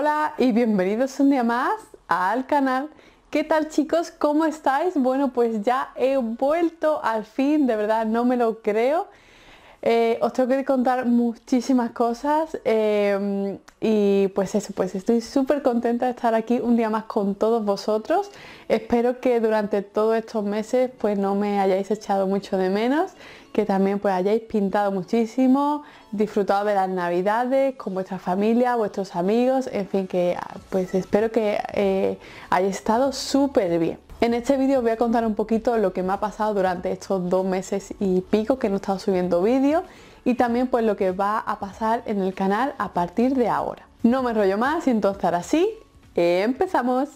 Hola y bienvenidos un día más al canal. ¿Qué tal chicos? ¿Cómo estáis? Bueno, pues ya he vuelto al fin, de verdad no me lo creo. Eh, os tengo que contar muchísimas cosas em, y pues eso, pues estoy súper contenta de estar aquí un día más con todos vosotros. Espero que durante todos estos meses pues no me hayáis echado mucho de menos que también pues hayáis pintado muchísimo, disfrutado de las navidades con vuestra familia, vuestros amigos, en fin, que ah, pues espero que eh, hayáis estado súper bien. En este vídeo os voy a contar un poquito lo que me ha pasado durante estos dos meses y pico que no he estado subiendo vídeos y también pues lo que va a pasar en el canal a partir de ahora. No me rollo más y entonces ahora sí, empezamos.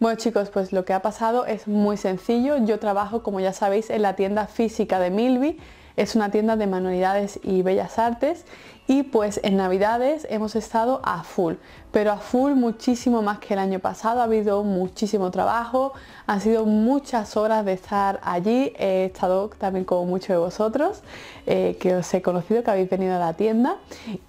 Bueno chicos, pues lo que ha pasado es muy sencillo. Yo trabajo, como ya sabéis, en la tienda física de Milby. Es una tienda de manualidades y bellas artes y pues en navidades hemos estado a full, pero a full muchísimo más que el año pasado, ha habido muchísimo trabajo, han sido muchas horas de estar allí, he estado también con muchos de vosotros eh, que os he conocido, que habéis venido a la tienda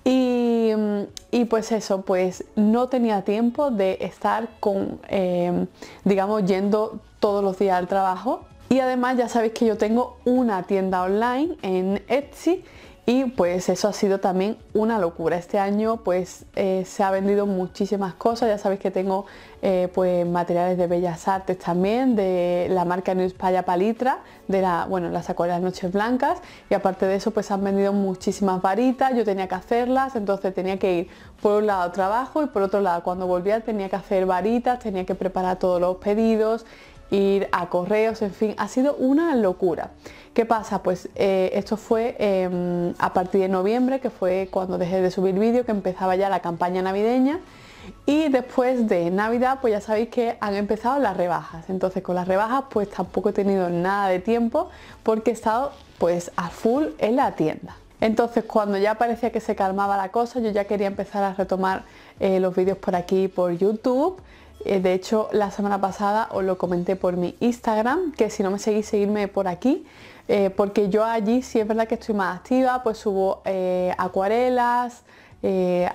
y Mm, y, pues eso, pues no tenía tiempo de estar con, em, digamos, yendo todos los días al trabajo. Y además ya sabéis que yo tengo una tienda online en Etsy y pues eso ha sido también una locura. Este año pues eh, se ha vendido muchísimas cosas, ya sabéis que tengo eh, pues materiales de Bellas Artes también, de la marca Paya Palitra, de la, bueno, las acuarelas Noches Blancas y aparte de eso pues han vendido muchísimas varitas, yo tenía que hacerlas, entonces tenía que ir por un lado trabajo y por otro lado cuando volvía tenía que hacer varitas, tenía que preparar todos los pedidos ir a correos, en fin, ha sido una locura. ¿Qué pasa? Pues eh, esto fue em, a partir de noviembre, que fue cuando dejé de subir vídeo, que empezaba ya la campaña navideña. Y después de Navidad, pues ya sabéis que han empezado las rebajas. Entonces con las rebajas pues tampoco he tenido nada de tiempo porque he estado pues a full en la tienda. Entonces cuando ya parecía que se calmaba la cosa, yo ya quería empezar a retomar eh, los vídeos por aquí, por YouTube. Eh, de hecho, la semana pasada os lo comenté por mi Instagram, que si no me seguís, seguirme por aquí, eh, porque yo allí sí es verdad que estoy más activa, pues subo eh, acuarelas, eh,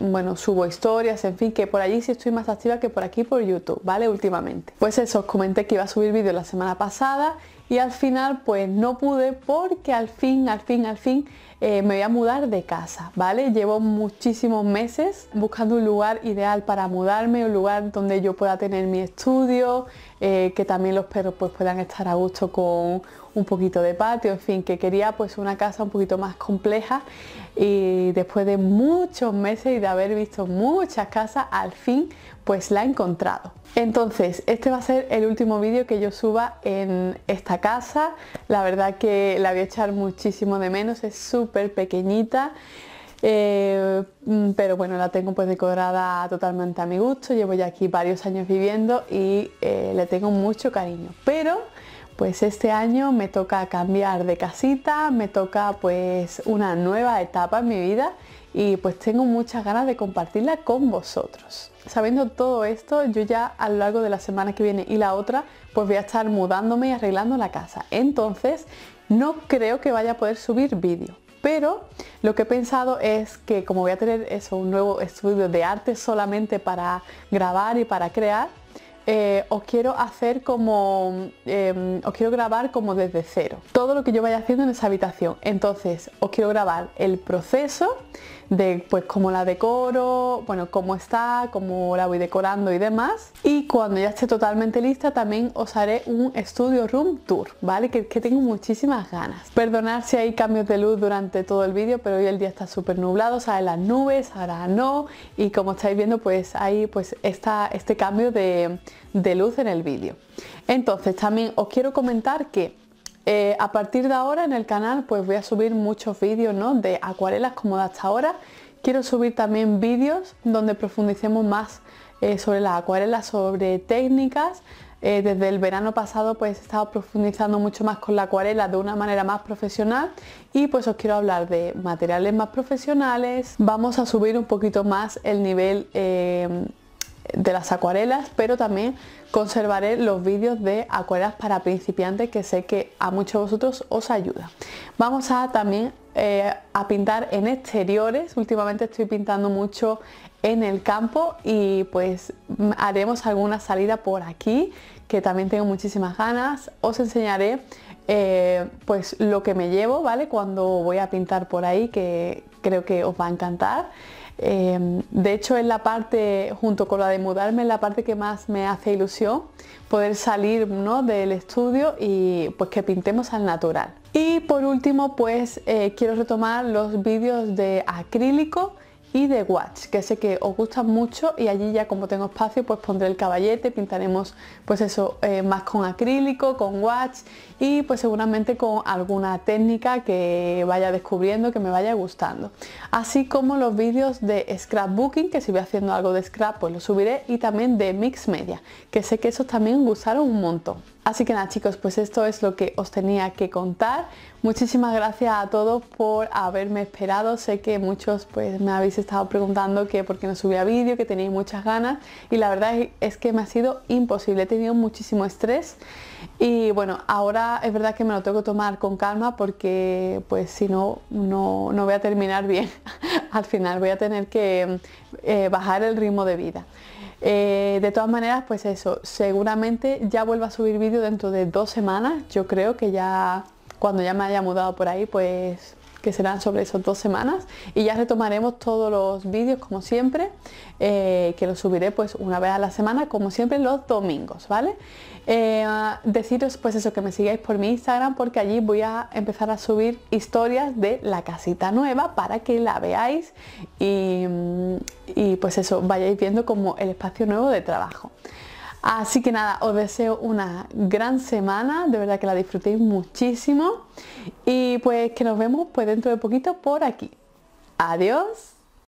bueno, subo historias, en fin, que por allí sí estoy más activa que por aquí por YouTube, ¿vale? Últimamente. Pues eso, os comenté que iba a subir vídeo la semana pasada y al final pues no pude porque al fin, al fin, al fin eh, me voy a mudar de casa, ¿vale? Llevo muchísimos meses buscando un lugar ideal para mudarme, un lugar donde yo pueda tener mi estudio, eh, que también los perros pues puedan estar a gusto con un poquito de patio, en fin, que quería pues una casa un poquito más compleja y después de muchos meses y de haber visto muchas casas, al fin pues la he encontrado. Entonces, este va a ser el último vídeo que yo suba en esta casa. La verdad que la voy a echar muchísimo de menos, es súper pequeñita. Eh, mm, pero bueno, la tengo pues decorada totalmente a mi gusto, llevo ya aquí varios años viviendo y eh, le tengo mucho cariño. Pero pues este año me toca cambiar de casita, me toca pues una nueva etapa en mi vida y pues tengo muchas ganas de compartirla con vosotros. Sabiendo todo esto, yo ya a lo largo de la semana que viene y la otra, pues voy a estar mudándome y arreglando la casa. Entonces, no creo que vaya a poder subir vídeo. Pero lo que he pensado es que como voy a tener eso, un nuevo estudio de arte solamente para grabar y para crear, eh, os quiero hacer como, em, os quiero grabar como desde cero, todo lo que yo vaya haciendo en esa habitación. Entonces, os quiero grabar el proceso de pues cómo la decoro, bueno, cómo está, cómo la voy decorando y demás. Y cuando ya esté totalmente lista también os haré un estudio room tour, ¿vale? Que, que tengo muchísimas ganas. Perdonad si hay cambios de luz durante todo el vídeo, pero hoy el día está súper nublado, sale las nubes, ahora no. Y como estáis viendo pues hay pues está este cambio de, de luz en el vídeo. Entonces también os quiero comentar que eh, a partir de ahora en el canal pues voy a subir muchos vídeos ¿no? de acuarelas como de hasta ahora. Quiero subir también vídeos donde profundicemos más eh, sobre las acuarelas, sobre técnicas. Eh, desde el verano pasado pues he estado profundizando mucho más con la acuarela de una manera más profesional y pues os quiero hablar de materiales más profesionales. Vamos a subir un poquito más el nivel de las acuarelas, pero también conservaré los vídeos de acuarelas para principiantes que sé que a muchos de vosotros os ayuda. Vamos a también eh, a pintar en exteriores, últimamente estoy pintando mucho en el campo y pues haremos alguna salida por aquí que también tengo muchísimas ganas, os enseñaré eh, pues lo que me llevo, ¿vale? Cuando voy a pintar por ahí que creo que os va a encantar. Em, de hecho es la parte, junto con la de mudarme, es la parte que más me hace ilusión, poder salir ¿no? del estudio y pues que pintemos al natural. Y por último, pues eh, quiero retomar los vídeos de acrílico y de Watch, que sé que os gustan mucho y allí ya como tengo espacio pues pondré el caballete, pintaremos pues eso eh, más con acrílico, con Watch y pues seguramente con alguna técnica que vaya descubriendo, que me vaya gustando. Así como los vídeos de scrapbooking, que si voy haciendo algo de scrap pues lo subiré y también de Mix Media, que sé que esos también gustaron un montón. Así que nada chicos, pues esto es lo que os tenía que contar. Muchísimas gracias a todos por haberme esperado. Sé que muchos pues me habéis estado preguntando que por qué no subía vídeo, que tenéis muchas ganas y la verdad es que me ha sido imposible. He tenido muchísimo estrés y bueno, ahora es verdad que me lo tengo que tomar con calma porque pues si no, no, voy a terminar bien. Al final voy a tener que eh, bajar el ritmo de vida. Eh, de todas maneras, pues eso, seguramente ya vuelva a subir vídeo dentro de dos semanas. Yo creo que ya cuando ya me haya mudado por ahí, pues que serán sobre esas dos semanas y ya retomaremos todos los vídeos como siempre eh, que los subiré pues una vez a la semana como siempre los domingos vale eh, deciros pues eso que me sigáis por mi instagram porque allí voy a empezar a subir historias de la casita nueva para que la veáis y, y pues eso vayáis viendo como el espacio nuevo de trabajo Así que nada, os deseo una gran semana, de verdad que la disfrutéis muchísimo y pues que nos vemos pues dentro de poquito por aquí. Adiós.